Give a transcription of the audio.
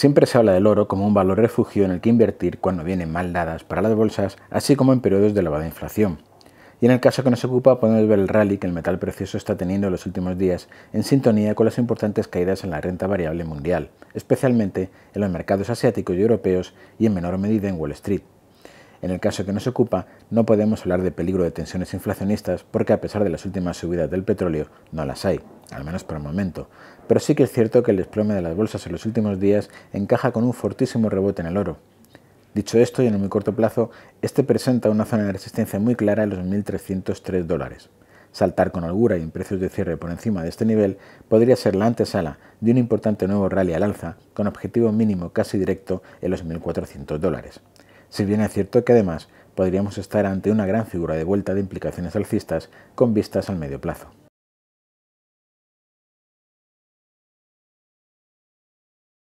Siempre se habla del oro como un valor refugio en el que invertir cuando vienen mal dadas para las bolsas, así como en periodos de elevada inflación. Y en el caso que nos ocupa podemos ver el rally que el metal precioso está teniendo en los últimos días, en sintonía con las importantes caídas en la renta variable mundial, especialmente en los mercados asiáticos y europeos y en menor medida en Wall Street. En el caso que nos ocupa, no podemos hablar de peligro de tensiones inflacionistas porque a pesar de las últimas subidas del petróleo, no las hay, al menos por el momento. Pero sí que es cierto que el desplome de las bolsas en los últimos días encaja con un fortísimo rebote en el oro. Dicho esto, y en el muy corto plazo, este presenta una zona de resistencia muy clara en los 1.303 dólares. Saltar con holgura y en precios de cierre por encima de este nivel podría ser la antesala de un importante nuevo rally al alza, con objetivo mínimo casi directo en los 1.400 dólares. Si bien es cierto que además podríamos estar ante una gran figura de vuelta de implicaciones alcistas con vistas al medio plazo.